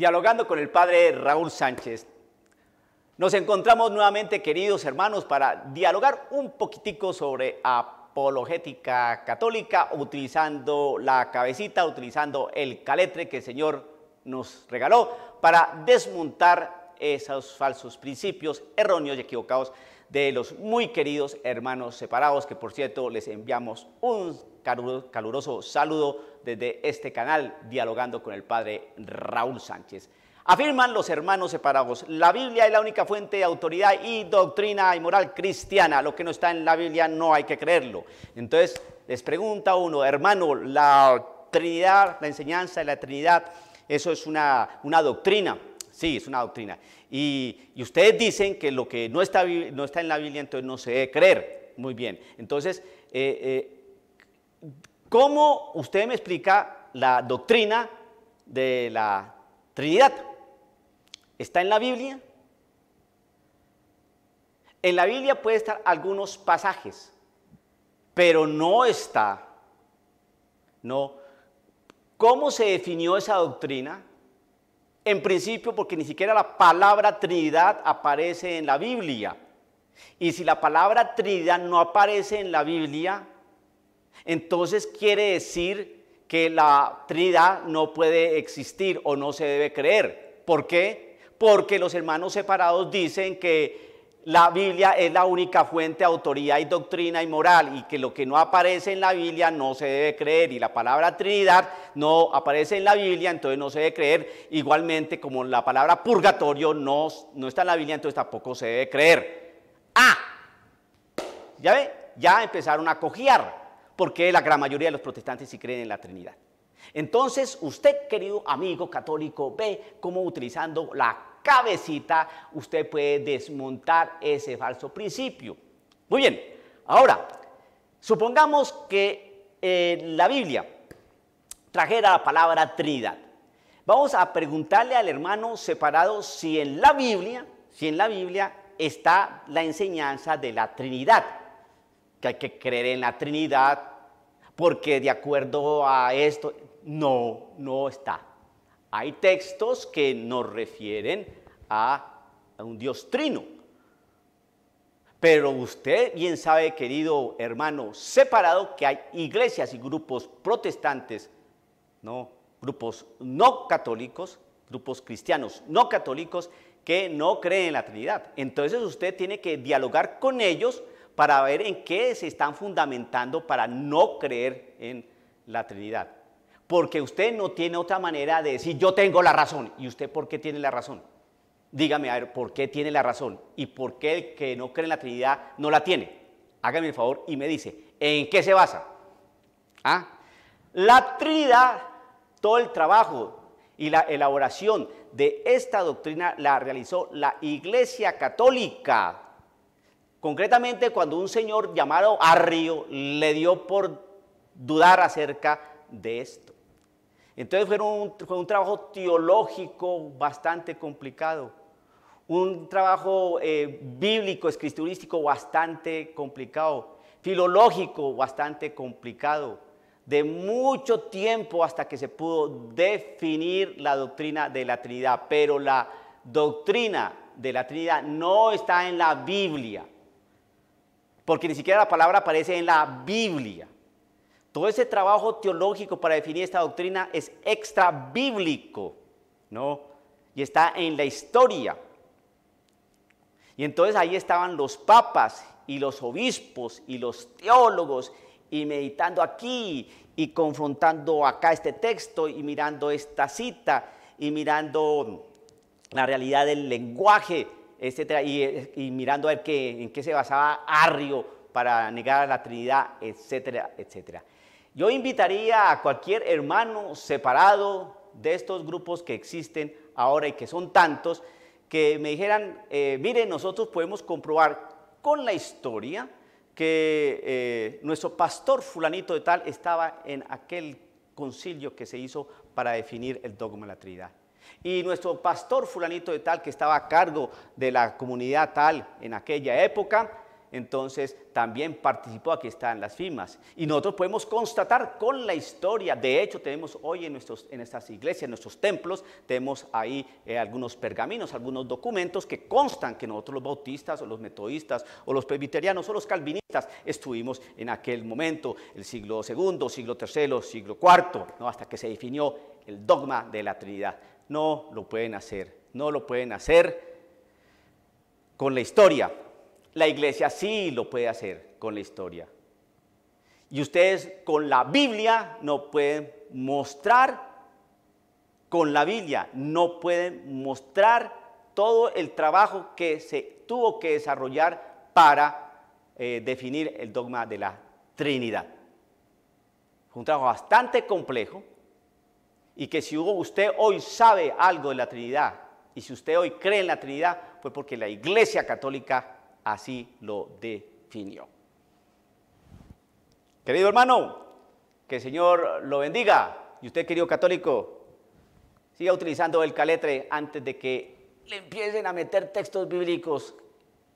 dialogando con el padre Raúl Sánchez. Nos encontramos nuevamente, queridos hermanos, para dialogar un poquitico sobre apologética católica, utilizando la cabecita, utilizando el caletre que el Señor nos regaló para desmontar esos falsos principios erróneos y equivocados de los muy queridos hermanos separados, que por cierto les enviamos un caluroso saludo desde este canal, dialogando con el padre Raúl Sánchez. Afirman los hermanos separados, la Biblia es la única fuente de autoridad y doctrina y moral cristiana. Lo que no está en la Biblia no hay que creerlo. Entonces les pregunta uno, hermano, la Trinidad, la enseñanza de la Trinidad, eso es una, una doctrina, Sí, es una doctrina. Y, ustedes dicen que lo que no está, no está, en la Biblia entonces no se debe creer. Muy bien. Entonces, eh, eh, ¿cómo usted me explica la doctrina de la Trinidad? ¿Está en la Biblia? En la Biblia puede estar algunos pasajes, pero no está. No. ¿Cómo se definió esa doctrina? En principio porque ni siquiera la palabra Trinidad aparece en la Biblia. Y si la palabra Trinidad no aparece en la Biblia, entonces quiere decir que la Trinidad no puede existir o no se debe creer. ¿Por qué? Porque los hermanos separados dicen que la Biblia es la única fuente de autoría y doctrina y moral y que lo que no aparece en la Biblia no se debe creer y la palabra Trinidad no aparece en la Biblia, entonces no se debe creer. Igualmente como la palabra purgatorio no, no está en la Biblia, entonces tampoco se debe creer. Ah, ya ve, ya empezaron a cojear porque la gran mayoría de los protestantes sí creen en la Trinidad. Entonces usted, querido amigo católico, ve cómo utilizando la cabecita, usted puede desmontar ese falso principio. Muy bien, ahora, supongamos que eh, la Biblia trajera la palabra Trinidad. Vamos a preguntarle al hermano separado si en la Biblia, si en la Biblia está la enseñanza de la Trinidad, que hay que creer en la Trinidad, porque de acuerdo a esto, no, no está. Hay textos que nos refieren a, un Dios trino. Pero usted bien sabe, querido hermano, separado, que hay iglesias y grupos protestantes, ¿no? grupos no católicos, grupos cristianos no católicos que no creen en la Trinidad. Entonces usted tiene que dialogar con ellos para ver en qué se están fundamentando para no creer en la Trinidad porque usted no tiene otra manera de decir yo tengo la razón. ¿Y usted por qué tiene la razón? Dígame, a ver, ¿por qué tiene la razón? ¿Y por qué el que no cree en la Trinidad no la tiene? Hágame el favor y me dice, ¿en qué se basa? ¿Ah? La Trinidad, todo el trabajo y la elaboración de esta doctrina la realizó la Iglesia Católica. Concretamente cuando un señor llamado Arrio le dio por dudar acerca de esto. Entonces fue un, trabajo teológico bastante complicado, un trabajo eh, bíblico, escriturístico bastante complicado, filológico bastante complicado, de mucho tiempo hasta que se pudo definir la doctrina de la Trinidad, pero la doctrina de la Trinidad no está en la Biblia, porque ni siquiera la palabra aparece en la Biblia. Todo ese trabajo teológico para definir esta doctrina es extra bíblico, ¿no? Y está en la historia. Y entonces ahí estaban los papas y los obispos y los teólogos y meditando aquí y confrontando acá este texto y mirando esta cita y mirando la realidad del lenguaje, etcétera, y, mirando a ver qué, en qué se basaba Arrio para negar a la Trinidad, etcétera, etcétera. Yo invitaría a cualquier hermano separado de estos grupos que existen ahora y que son tantos, que me dijeran, eh, miren, nosotros podemos comprobar con la historia que eh, nuestro pastor fulanito de tal estaba en aquel concilio que se hizo para definir el dogma de la Trinidad. Y nuestro pastor fulanito de tal que estaba a cargo de la comunidad tal en aquella época, entonces también participó, aquí están las firmas. Y nosotros podemos constatar con la historia, de hecho tenemos hoy en, nuestras iglesias, en nuestros templos, tenemos ahí eh, algunos pergaminos, algunos documentos que constan que nosotros los bautistas o los metodistas o los presbiterianos o los calvinistas estuvimos en aquel momento, el siglo II, siglo III, siglo IV, ¿no? hasta que se definió el dogma de la Trinidad. No lo pueden hacer, no lo pueden hacer con la historia, la iglesia sí lo puede hacer con la historia. Y ustedes con la Biblia no pueden mostrar, con la Biblia no pueden mostrar todo el trabajo que se tuvo que desarrollar para eh, definir el dogma de la Trinidad. Fue un trabajo bastante complejo y que si usted hoy sabe algo de la Trinidad y si usted hoy cree en la Trinidad, fue porque la Iglesia Católica así lo definió. Querido hermano, que el Señor lo bendiga. Y usted, querido católico, siga utilizando el caletre antes de que le empiecen a meter textos bíblicos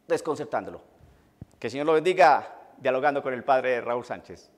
desconcertándolo. Que el Señor lo bendiga dialogando con el Padre Raúl Sánchez.